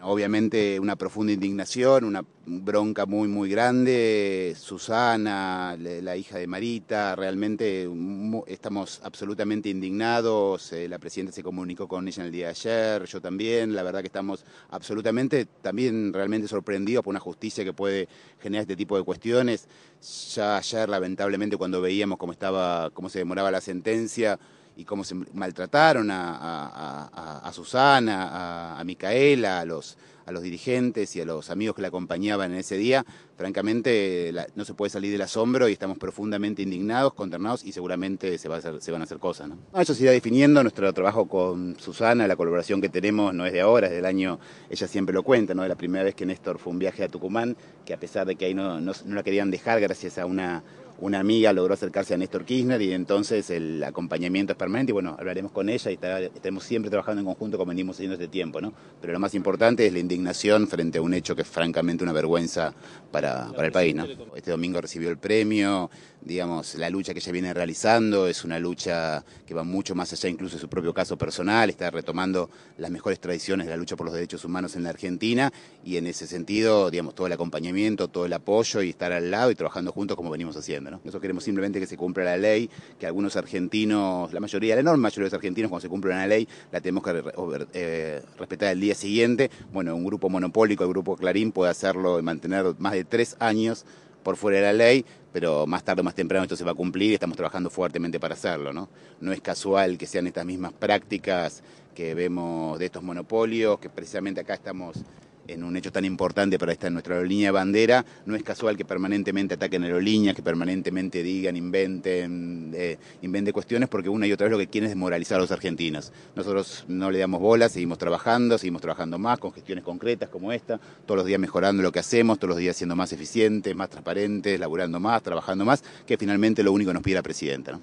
Obviamente una profunda indignación, una bronca muy, muy grande. Susana, la hija de Marita, realmente estamos absolutamente indignados. Eh, la presidenta se comunicó con ella el día de ayer, yo también. La verdad que estamos absolutamente, también realmente sorprendidos por una justicia que puede generar este tipo de cuestiones. Ya ayer, lamentablemente, cuando veíamos cómo, estaba, cómo se demoraba la sentencia, y cómo se maltrataron a, Susana, a, Micaela, a los, a los dirigentes y a los amigos que la acompañaban en ese día, francamente no se puede salir del asombro y estamos profundamente indignados, conternados y seguramente se, van a hacer cosas. ¿no? Ah, eso se irá definiendo, nuestro trabajo con Susana, la colaboración que tenemos no es de ahora, es del año, ella siempre lo cuenta, ¿no? la primera vez que Néstor fue un viaje a Tucumán, que a pesar de que ahí no la querían dejar gracias a una una amiga logró acercarse a Néstor Kirchner y entonces el acompañamiento es permanente y bueno, hablaremos con ella y estamos siempre trabajando en conjunto como venimos haciendo este tiempo, ¿no? Pero lo más importante es la indignación frente a un hecho que es francamente una vergüenza para, el país. ¿no? Este domingo recibió el premio, digamos, la lucha que ella viene realizando es una lucha que va mucho más allá incluso de su propio caso personal, está retomando las mejores tradiciones de la lucha por los derechos humanos en la Argentina y en ese sentido, digamos, todo el acompañamiento, todo el apoyo y estar al lado y trabajando juntos como venimos haciendo. ¿no? Nosotros queremos simplemente que se cumpla la ley, que algunos argentinos, la mayoría, la enorme mayoría de los argentinos cuando se cumple una ley la tenemos que eh, respetar el día siguiente. Bueno, un grupo monopólico, el grupo Clarín puede hacerlo y mantener más de tres años por fuera de la ley, pero más tarde o más temprano esto se va a cumplir y estamos trabajando fuertemente para hacerlo. No, no es casual que sean estas mismas prácticas que vemos de estos monopolios, que precisamente acá estamos en un hecho tan importante para esta nuestra aerolínea bandera, no es casual que permanentemente ataquen aerolíneas, que permanentemente digan, inventen, eh, inventen cuestiones, porque una y otra vez lo que quieren es desmoralizar a los argentinos. Nosotros no le damos bolas, seguimos trabajando, seguimos trabajando más con gestiones concretas como esta, todos los días mejorando lo que hacemos, todos los días siendo más eficientes, más transparentes, laburando más, trabajando más, que finalmente lo único nos pide la presidenta.